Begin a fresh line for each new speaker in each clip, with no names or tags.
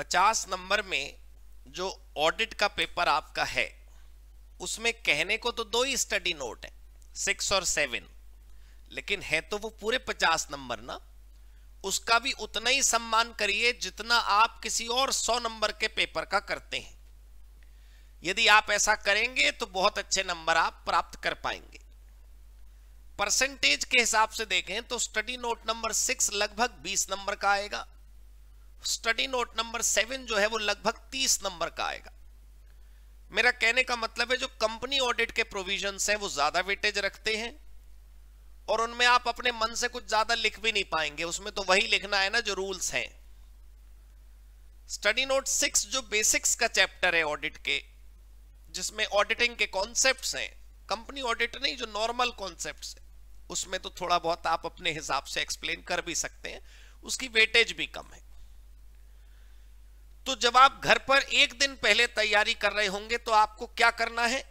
पचास नंबर में जो ऑडिट का पेपर आपका है उसमें कहने को तो दो ही स्टडी नोट है सिक्स और सेवन लेकिन है तो वो पूरे पचास नंबर ना उसका भी उतना ही सम्मान करिए जितना आप किसी और सौ नंबर के पेपर का करते हैं यदि आप ऐसा करेंगे तो बहुत अच्छे नंबर आप प्राप्त कर पाएंगे परसेंटेज के हिसाब से देखें तो स्टडी नोट नंबर सिक्स लगभग बीस नंबर का आएगा स्टडी नोट नंबर सेवन जो है वो लगभग तीस नंबर का आएगा मेरा कहने का मतलब है जो कंपनी ऑडिट के प्रोविजंस हैं वो ज्यादा वेटेज रखते हैं और उनमें आप अपने मन से कुछ ज्यादा लिख भी नहीं पाएंगे उसमें तो वही लिखना है ना जो रूल्स हैं स्टडी नोट सिक्स जो बेसिक्स का चैप्टर है ऑडिट के जिसमें ऑडिटिंग के कॉन्सेप्ट हैं कंपनी ऑडिट नहीं जो नॉर्मल कॉन्सेप्ट है उसमें तो थोड़ा बहुत आप अपने हिसाब से एक्सप्लेन कर भी सकते हैं उसकी वेटेज भी कम है तो जब आप घर पर एक दिन पहले तैयारी कर रहे होंगे तो आपको क्या करना है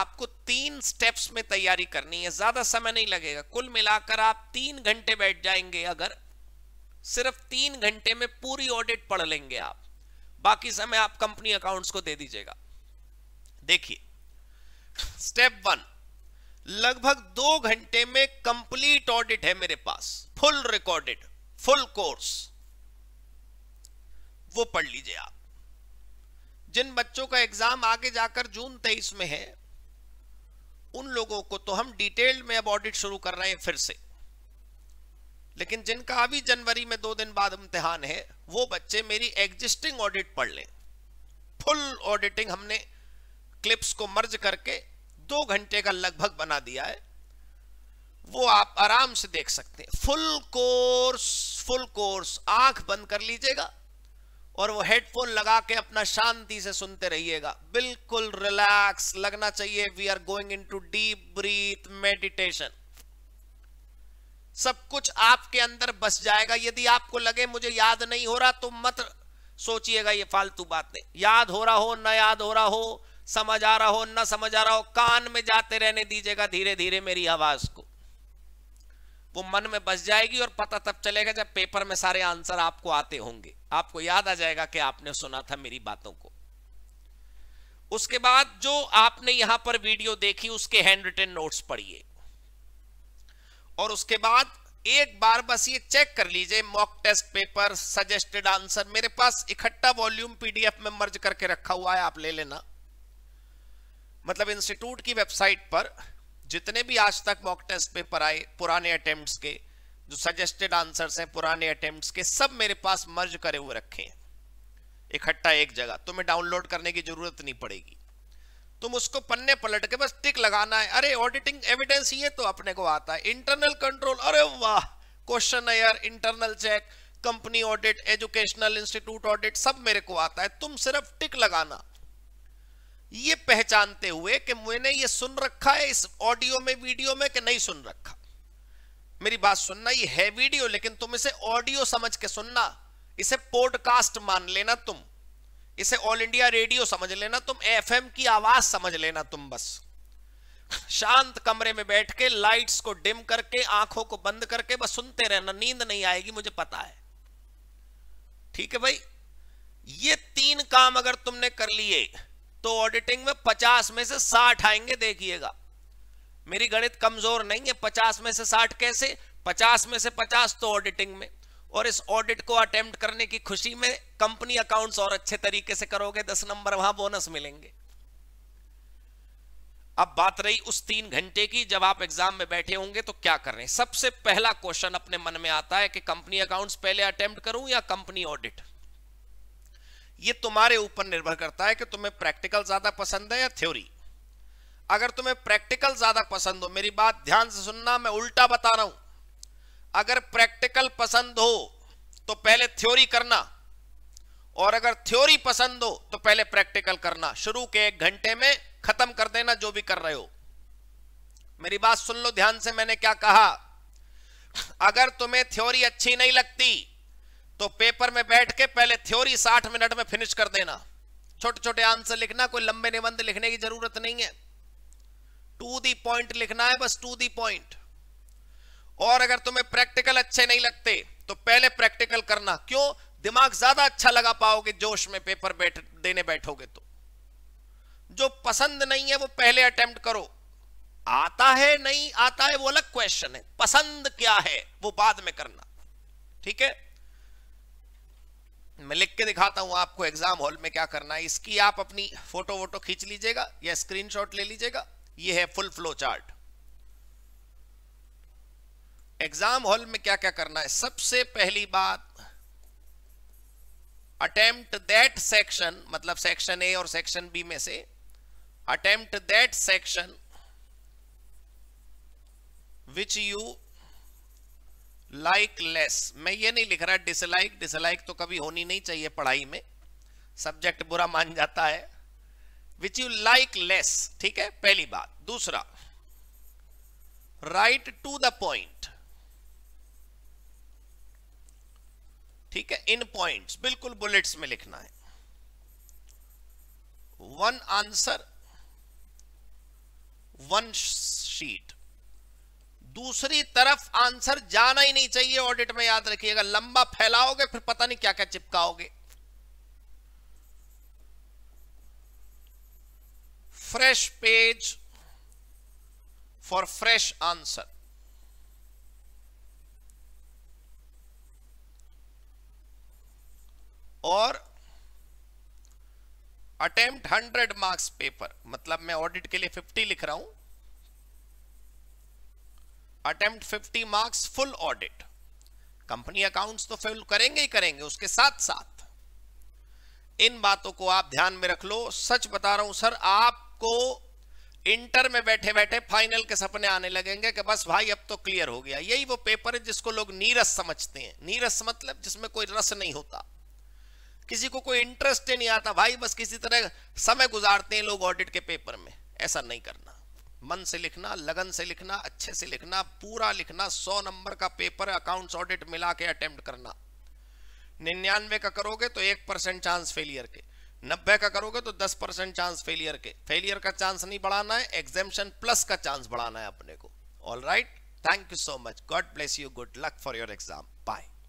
आपको तीन स्टेप्स में तैयारी करनी है ज्यादा समय नहीं लगेगा कुल मिलाकर आप तीन घंटे बैठ जाएंगे अगर सिर्फ तीन घंटे में पूरी ऑडिट पढ़ लेंगे आप बाकी समय आप कंपनी अकाउंट्स को दे दीजिएगा देखिए स्टेप वन लगभग दो घंटे में कंप्लीट ऑडिट है मेरे पास फुल रिकॉर्डेड फुल कोर्स वो पढ़ लीजिए आप जिन बच्चों का एग्जाम आगे जाकर जून तेईस में है उन लोगों को तो हम डिटेल में अब ऑडिट शुरू कर रहे हैं फिर से लेकिन जिनका अभी जनवरी में दो दिन बाद इम्तिहान है वो बच्चे मेरी एग्जिस्टिंग ऑडिट पढ़ लें फुल ऑडिटिंग हमने क्लिप्स को मर्ज करके दो घंटे का लगभग बना दिया है वो आप आराम से देख सकते हैं फुल कोर्स फुल कोर्स आंख बंद कर लीजिएगा और वो हेडफोन लगा के अपना शांति से सुनते रहिएगा बिल्कुल रिलैक्स लगना चाहिए we are going into deep breath meditation सब कुछ आपके अंदर बस जाएगा यदि आपको लगे मुझे याद नहीं हो रहा तो मत सोचिएगा ये फालतू बातें याद हो रहा हो ना याद हो रहा हो समझ आ रहा हो ना समझ आ रहा हो कान में जाते रहने दीजिएगा धीरे धीरे मेरी आवाज को वो मन में बस जाएगी और पता तब चलेगा जब पेपर में सारे आंसर आपको आते होंगे आपको याद आ जाएगा कि आपने सुना था मेरी बातों को उसके बाद जो आपने यहां पर वीडियो देखी उसके हैंड रिटेन नोट्स पढ़िए और उसके बाद एक बार बस ये चेक कर लीजिए mock test paper suggested answer मेरे पास इकट्ठा वॉल्यूम पीडीएफ में मर्ज करके रखा हुआ है आप ले लेना मतलब इंस्टीट्यूट की वेबसाइट पर जितने भी आज तक मॉक टेस्ट पेपर आए पुराने अटेम्प्ट के जो सजेस्टेड आंसर्स हैं पुराने अटेम्प्ट के सब मेरे पास मर्ज करे हुए रखे हैं इकट्ठा एक, एक जगह तुम्हें तो डाउनलोड करने की जरूरत नहीं पड़ेगी तुम उसको पन्ने पलट के बस टिक लगाना है अरे ऑडिटिंग एविडेंस ये तो अपने को आता है इंटरनल कंट्रोल अरे वाह क्वेश्चन एयर internal check company audit educational institute audit सब मेरे को आता है तुम सिर्फ टिक लगाना ये पहचानते हुए कि मैंने ये सुन रखा है इस ऑडियो में वीडियो में कि नहीं सुन रखा मेरी बात सुनना ये है वीडियो लेकिन तुम इसे ऑडियो समझ के सुनना इसे पॉडकास्ट मान लेना तुम इसे ऑल इंडिया रेडियो समझ लेना तुम एफएम की आवाज समझ लेना तुम बस शांत कमरे में बैठ के लाइट्स को डिम करके आंखों को बंद करके बस सुनते रहना नींद नहीं आएगी मुझे पता है ठीक है भाई ये तीन काम अगर तुमने कर लिए तो ऑडिटिंग में पचास में से साठ आएंगे देखिएगा मेरी गणित कमजोर नहीं है पचास में से साठ कैसे पचास में से पचास तो ऑडिटिंग में और इस ऑडिट को अटेम्प्ट करने की खुशी में कंपनी अकाउंट्स और अच्छे तरीके से करोगे दस नंबर वहां बोनस मिलेंगे अब बात रही उस तीन घंटे की जब आप एग्जाम में बैठे होंगे तो क्या कर रहे हैं सबसे पहला क्वेश्चन अपने मन में आता है कि कंपनी अकाउंट्स पहले अटेम्प्ट करूं या कंपनी ऑडिट ये तुम्हारे ऊपर निर्भर करता है कि तुम्हें प्रैक्टिकल ज्यादा पसंद है या थ्योरी अगर तुम्हें प्रैक्टिकल ज्यादा पसंद हो मेरी बात ध्यान से सुनना मैं उल्टा बता रहा हूं अगर प्रैक्टिकल पसंद हो तो पहले थ्योरी करना और अगर थ्योरी पसंद हो तो पहले प्रैक्टिकल करना शुरू के एक घंटे में खत्म कर देना जो भी कर रहे हो मेरी बात सुन लो ध्यान से मैंने क्या कहा अगर तुम्हें थ्योरी अच्छी नहीं लगती तो पेपर में बैठ के पहले थ्योरी साठ मिनट में फिनिश कर देना छोटे छोटे आंसर लिखना कोई लंबे निबंध लिखने की जरूरत नहीं है टू दी पॉइंट लिखना है बस टू दी पॉइंट और अगर तुम्हें प्रैक्टिकल अच्छे नहीं लगते तो पहले प्रैक्टिकल करना क्यों दिमाग ज्यादा अच्छा लगा पाओगे जोश में पेपर बैठ देने बैठोगे तो जो पसंद नहीं है वो पहले अटेम्प्ट करो आता है नहीं आता है वो अलग क्वेश्चन है पसंद क्या है वो बाद में करना ठीक है मैं लिख के दिखाता हूँ आपको एग्जाम हॉल में क्या करना है इसकी आप अपनी फोटो वोटो खींच लीजिएगा या स्क्रीनशॉट ले लीजिएगा ये है full flow chart exam hall में क्या क्या करना है सबसे पहली बात अटेम्प्ट दैट सेक्शन मतलब सेक्शन ए और सेक्शन बी में से attempt that section which you like less मैं ये नहीं लिख रहा डिसलाइक डिसलाइक तो कभी होनी नहीं चाहिए पढ़ाई में सब्जेक्ट बुरा मान जाता है विच यू लाइक लेस ठीक है पहली बात दूसरा राइट टू द पॉइंट ठीक है इन पॉइंट्स बिल्कुल बुलेट्स में लिखना है वन आंसर वन शीट दूसरी तरफ आंसर जाना ही नहीं चाहिए ऑडिट में याद रखिएगा लंबा फैलाओगे फिर पता नहीं क्या क्या चिपकाओगे fresh page for fresh answer और अटेम्प्ट हंड्रेड मार्क्स पेपर मतलब मैं ऑडिट के लिए फिफ्टी लिख रहा हूं attempt 50 marks full audit company accounts तो फिल करेंगे ही करेंगे उसके साथ साथ इन बातों को आप ध्यान में रख लो सच बता रहा हूं सर आपको इंटर में बैठे बैठे फाइनल के सपने आने लगेंगे कि बस भाई अब तो क्लियर हो गया यही वो पेपर है जिसको लोग नीरस समझते हैं नीरस मतलब जिसमें कोई रस नहीं होता किसी को कोई इंटरेस्ट नहीं आता भाई बस किसी तरह समय गुजारते हैं लोग ऑडिट के पेपर में ऐसा नहीं करना मन से लिखना लगन से लिखना अच्छे से लिखना पूरा लिखना सौ नंबर का पेपर अकाउंट्स ऑडिट मिला के अटेम्प्ट करना निन्यानवे का करोगे तो एक परसेंट चांस फेलियर के नब्बे का करोगे तो दस परसेंट चांस फेलियर के फेलियर का चांस नहीं बढ़ाना है एग्जामेशन प्लस का चांस बढ़ाना है अपने को all right thank you so much God bless you good luck for your exam bye